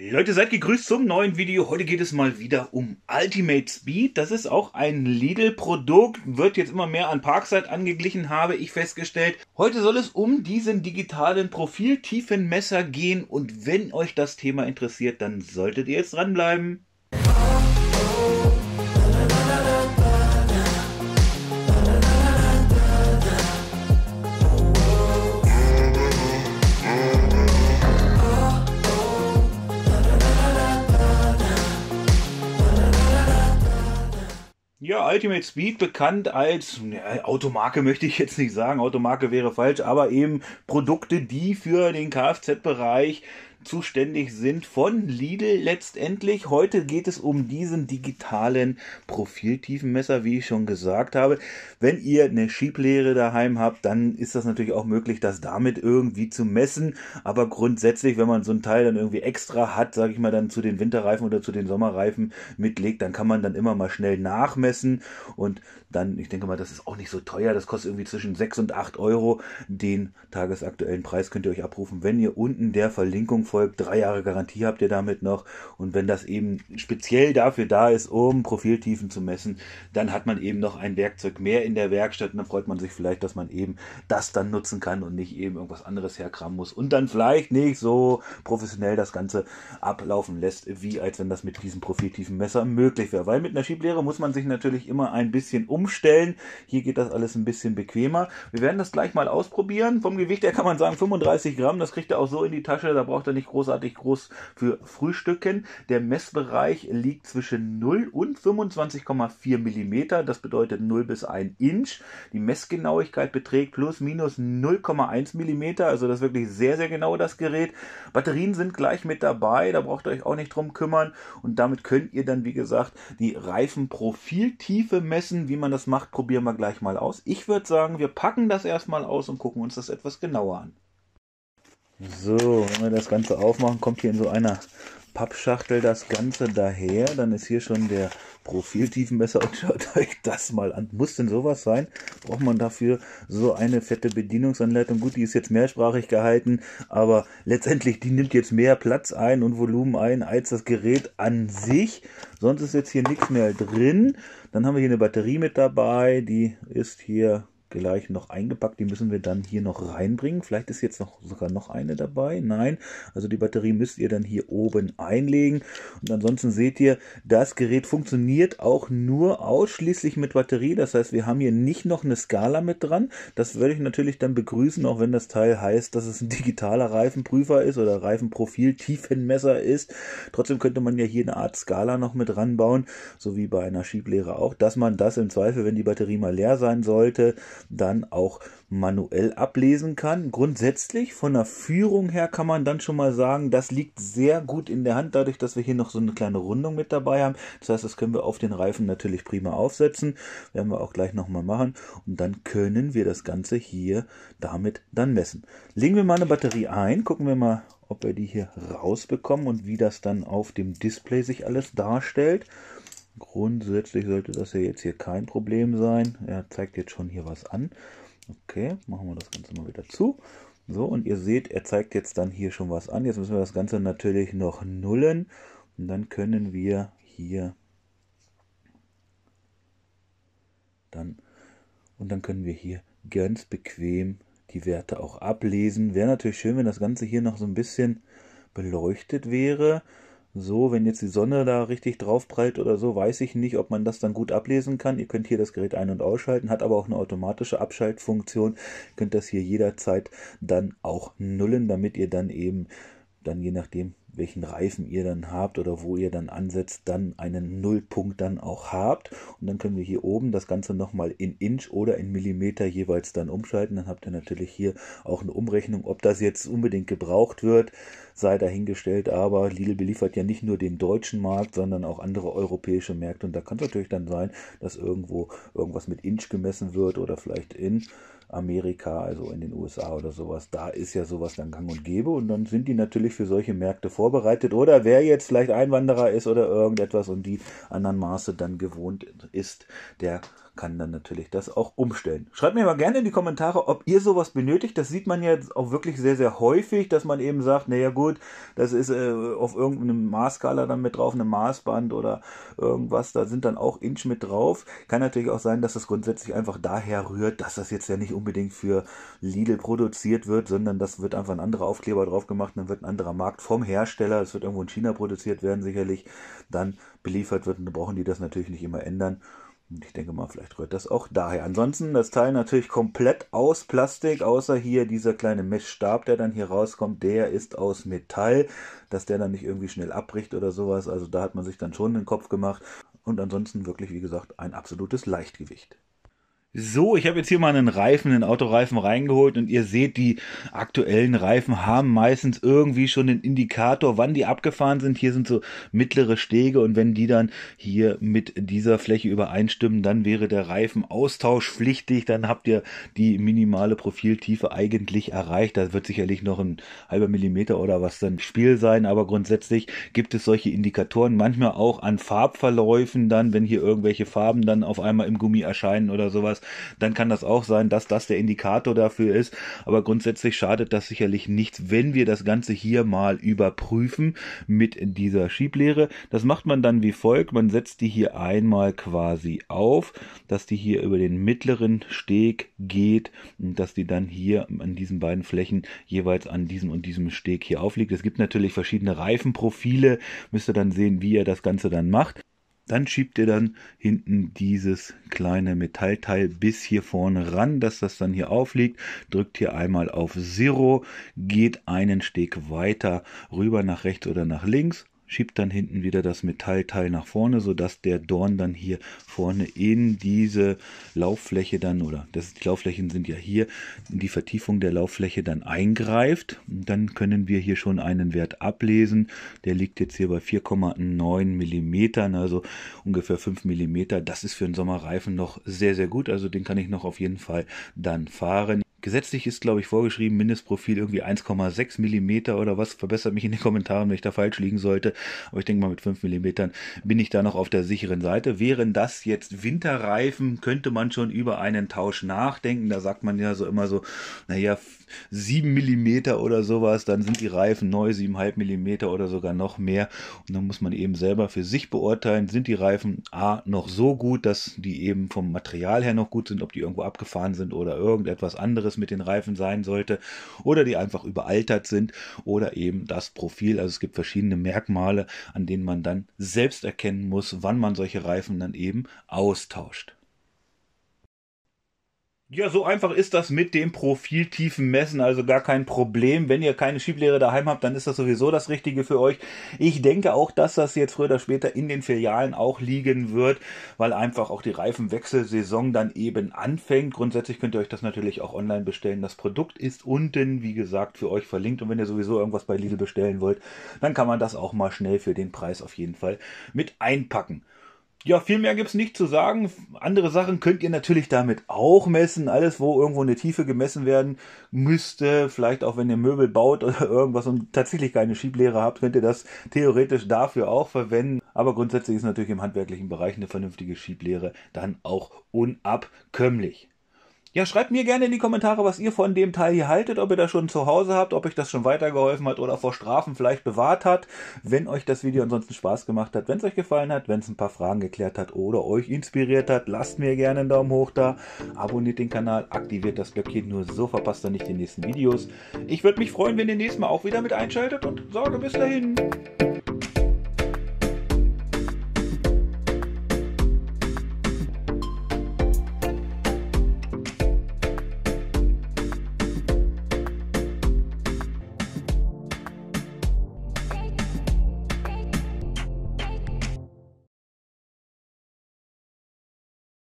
Leute, seid gegrüßt zum neuen Video. Heute geht es mal wieder um Ultimate Speed. Das ist auch ein Lidl-Produkt, wird jetzt immer mehr an Parkside angeglichen, habe ich festgestellt. Heute soll es um diesen digitalen Profiltiefenmesser gehen und wenn euch das Thema interessiert, dann solltet ihr jetzt dranbleiben. Ja, Ultimate Speed bekannt als ja, ne, Automarke möchte ich jetzt nicht sagen, Automarke wäre falsch, aber eben Produkte, die für den Kfz-Bereich zuständig sind von Lidl letztendlich. Heute geht es um diesen digitalen Profiltiefenmesser, wie ich schon gesagt habe. Wenn ihr eine Schieblehre daheim habt, dann ist das natürlich auch möglich, das damit irgendwie zu messen. Aber grundsätzlich, wenn man so ein Teil dann irgendwie extra hat, sage ich mal, dann zu den Winterreifen oder zu den Sommerreifen mitlegt, dann kann man dann immer mal schnell nachmessen. Und dann, ich denke mal, das ist auch nicht so teuer. Das kostet irgendwie zwischen 6 und 8 Euro. Den tagesaktuellen Preis könnt ihr euch abrufen, wenn ihr unten der Verlinkung folgt. Erfolg, drei Jahre Garantie habt ihr damit noch. Und wenn das eben speziell dafür da ist, um Profiltiefen zu messen, dann hat man eben noch ein Werkzeug mehr in der Werkstatt und dann freut man sich vielleicht, dass man eben das dann nutzen kann und nicht eben irgendwas anderes herkramen muss und dann vielleicht nicht so professionell das Ganze ablaufen lässt, wie als wenn das mit diesem Profiltiefenmesser möglich wäre. Weil mit einer Schieblehre muss man sich natürlich immer ein bisschen umstellen. Hier geht das alles ein bisschen bequemer. Wir werden das gleich mal ausprobieren. Vom Gewicht her kann man sagen 35 Gramm, das kriegt er auch so in die Tasche, da braucht er nicht großartig groß für Frühstücken. Der Messbereich liegt zwischen 0 und 25,4 mm. Das bedeutet 0 bis 1 Inch. Die Messgenauigkeit beträgt plus minus 0,1 mm. Also das ist wirklich sehr, sehr genau das Gerät. Batterien sind gleich mit dabei. Da braucht ihr euch auch nicht drum kümmern. Und damit könnt ihr dann, wie gesagt, die Reifenprofiltiefe messen. Wie man das macht, probieren wir gleich mal aus. Ich würde sagen, wir packen das erstmal aus und gucken uns das etwas genauer an. So, wenn wir das Ganze aufmachen, kommt hier in so einer Pappschachtel das Ganze daher. Dann ist hier schon der Profiltiefenmesser und schaut euch das mal an. Muss denn sowas sein? Braucht man dafür so eine fette Bedienungsanleitung? Gut, die ist jetzt mehrsprachig gehalten, aber letztendlich, die nimmt jetzt mehr Platz ein und Volumen ein als das Gerät an sich. Sonst ist jetzt hier nichts mehr drin. Dann haben wir hier eine Batterie mit dabei, die ist hier gleich noch eingepackt. Die müssen wir dann hier noch reinbringen. Vielleicht ist jetzt noch sogar noch eine dabei. Nein, also die Batterie müsst ihr dann hier oben einlegen. Und ansonsten seht ihr, das Gerät funktioniert auch nur ausschließlich mit Batterie. Das heißt, wir haben hier nicht noch eine Skala mit dran. Das würde ich natürlich dann begrüßen, auch wenn das Teil heißt, dass es ein digitaler Reifenprüfer ist oder Reifenprofil Tiefenmesser ist. Trotzdem könnte man ja hier eine Art Skala noch mit ranbauen, so wie bei einer Schieblehre auch, dass man das im Zweifel, wenn die Batterie mal leer sein sollte, dann auch manuell ablesen kann. Grundsätzlich von der Führung her kann man dann schon mal sagen, das liegt sehr gut in der Hand, dadurch, dass wir hier noch so eine kleine Rundung mit dabei haben. Das heißt, das können wir auf den Reifen natürlich prima aufsetzen, werden wir auch gleich nochmal machen und dann können wir das Ganze hier damit dann messen. Legen wir mal eine Batterie ein, gucken wir mal, ob wir die hier rausbekommen und wie das dann auf dem Display sich alles darstellt. Grundsätzlich sollte das ja jetzt hier kein Problem sein. Er zeigt jetzt schon hier was an. Okay, machen wir das Ganze mal wieder zu. So, und ihr seht, er zeigt jetzt dann hier schon was an. Jetzt müssen wir das Ganze natürlich noch nullen. Und dann können wir hier dann und dann können wir hier ganz bequem die Werte auch ablesen. Wäre natürlich schön, wenn das Ganze hier noch so ein bisschen beleuchtet wäre. So, wenn jetzt die Sonne da richtig drauf prallt oder so, weiß ich nicht, ob man das dann gut ablesen kann. Ihr könnt hier das Gerät ein- und ausschalten, hat aber auch eine automatische Abschaltfunktion. Ihr könnt das hier jederzeit dann auch nullen, damit ihr dann eben dann je nachdem, welchen Reifen ihr dann habt oder wo ihr dann ansetzt, dann einen Nullpunkt dann auch habt. Und dann können wir hier oben das Ganze nochmal in Inch oder in Millimeter jeweils dann umschalten. Dann habt ihr natürlich hier auch eine Umrechnung. Ob das jetzt unbedingt gebraucht wird, sei dahingestellt. Aber Lidl beliefert ja nicht nur den deutschen Markt, sondern auch andere europäische Märkte. Und da kann es natürlich dann sein, dass irgendwo irgendwas mit Inch gemessen wird oder vielleicht in Amerika, also in den USA oder sowas. Da ist ja sowas dann gang und gäbe und dann sind die natürlich für solche Märkte vorbereitet. Oder wer jetzt vielleicht Einwanderer ist oder irgendetwas und die anderen Maße dann gewohnt ist, der kann dann natürlich das auch umstellen. Schreibt mir mal gerne in die Kommentare, ob ihr sowas benötigt. Das sieht man jetzt auch wirklich sehr, sehr häufig, dass man eben sagt, naja gut, das ist äh, auf irgendeinem Maßskala dann mit drauf, einem Maßband oder irgendwas, da sind dann auch Inch mit drauf. Kann natürlich auch sein, dass das grundsätzlich einfach daher rührt, dass das jetzt ja nicht unbedingt für Lidl produziert wird, sondern das wird einfach ein anderer Aufkleber drauf gemacht, dann wird ein anderer Markt vom Hersteller, es wird irgendwo in China produziert werden sicherlich, dann beliefert wird und da brauchen die das natürlich nicht immer ändern. Ich denke mal, vielleicht rührt das auch daher. Ansonsten das Teil natürlich komplett aus Plastik, außer hier dieser kleine Messstab, der dann hier rauskommt, der ist aus Metall, dass der dann nicht irgendwie schnell abbricht oder sowas. Also da hat man sich dann schon den Kopf gemacht. Und ansonsten wirklich, wie gesagt, ein absolutes Leichtgewicht. So, ich habe jetzt hier mal einen Reifen, einen Autoreifen reingeholt und ihr seht, die aktuellen Reifen haben meistens irgendwie schon den Indikator, wann die abgefahren sind. Hier sind so mittlere Stege und wenn die dann hier mit dieser Fläche übereinstimmen, dann wäre der Reifen austauschpflichtig. Dann habt ihr die minimale Profiltiefe eigentlich erreicht. Da wird sicherlich noch ein halber Millimeter oder was dann Spiel sein, aber grundsätzlich gibt es solche Indikatoren manchmal auch an Farbverläufen dann, wenn hier irgendwelche Farben dann auf einmal im Gummi erscheinen oder sowas dann kann das auch sein, dass das der Indikator dafür ist. Aber grundsätzlich schadet das sicherlich nichts, wenn wir das Ganze hier mal überprüfen mit dieser Schieblehre. Das macht man dann wie folgt. Man setzt die hier einmal quasi auf, dass die hier über den mittleren Steg geht und dass die dann hier an diesen beiden Flächen jeweils an diesem und diesem Steg hier aufliegt. Es gibt natürlich verschiedene Reifenprofile. Müsst ihr dann sehen, wie ihr das Ganze dann macht. Dann schiebt ihr dann hinten dieses kleine Metallteil bis hier vorne ran, dass das dann hier aufliegt. Drückt hier einmal auf Zero, geht einen Steg weiter rüber nach rechts oder nach links schiebt dann hinten wieder das Metallteil nach vorne, sodass der Dorn dann hier vorne in diese Lauffläche dann, oder das, die Laufflächen sind ja hier, in die Vertiefung der Lauffläche dann eingreift. Und dann können wir hier schon einen Wert ablesen. Der liegt jetzt hier bei 4,9 mm, also ungefähr 5 mm. Das ist für einen Sommerreifen noch sehr, sehr gut. Also den kann ich noch auf jeden Fall dann fahren. Gesetzlich ist, glaube ich, vorgeschrieben, Mindestprofil irgendwie 1,6 mm oder was. Verbessert mich in den Kommentaren, wenn ich da falsch liegen sollte. Aber ich denke mal, mit 5 mm bin ich da noch auf der sicheren Seite. Wären das jetzt Winterreifen, könnte man schon über einen Tausch nachdenken. Da sagt man ja so immer so, naja, 7 mm oder sowas, dann sind die Reifen neu, 7,5 mm oder sogar noch mehr. Und dann muss man eben selber für sich beurteilen, sind die Reifen A noch so gut, dass die eben vom Material her noch gut sind, ob die irgendwo abgefahren sind oder irgendetwas anderes anderes mit den Reifen sein sollte oder die einfach überaltert sind oder eben das Profil. Also es gibt verschiedene Merkmale, an denen man dann selbst erkennen muss, wann man solche Reifen dann eben austauscht. Ja, so einfach ist das mit dem Profiltiefenmessen, also gar kein Problem. Wenn ihr keine Schieblehre daheim habt, dann ist das sowieso das Richtige für euch. Ich denke auch, dass das jetzt früher oder später in den Filialen auch liegen wird, weil einfach auch die Reifenwechselsaison dann eben anfängt. Grundsätzlich könnt ihr euch das natürlich auch online bestellen. Das Produkt ist unten, wie gesagt, für euch verlinkt. Und wenn ihr sowieso irgendwas bei Lidl bestellen wollt, dann kann man das auch mal schnell für den Preis auf jeden Fall mit einpacken ja, viel mehr gibt's nicht zu sagen. Andere Sachen könnt ihr natürlich damit auch messen. Alles, wo irgendwo eine Tiefe gemessen werden müsste, vielleicht auch wenn ihr Möbel baut oder irgendwas und tatsächlich keine Schieblehre habt, könnt ihr das theoretisch dafür auch verwenden. Aber grundsätzlich ist natürlich im handwerklichen Bereich eine vernünftige Schieblehre dann auch unabkömmlich. Ja, schreibt mir gerne in die Kommentare, was ihr von dem Teil hier haltet, ob ihr das schon zu Hause habt, ob euch das schon weitergeholfen hat oder vor Strafen vielleicht bewahrt hat. Wenn euch das Video ansonsten Spaß gemacht hat, wenn es euch gefallen hat, wenn es ein paar Fragen geklärt hat oder euch inspiriert hat, lasst mir gerne einen Daumen hoch da, abonniert den Kanal, aktiviert das Glöckchen, nur so verpasst ihr nicht die nächsten Videos. Ich würde mich freuen, wenn ihr nächstes Mal auch wieder mit einschaltet und sage bis dahin.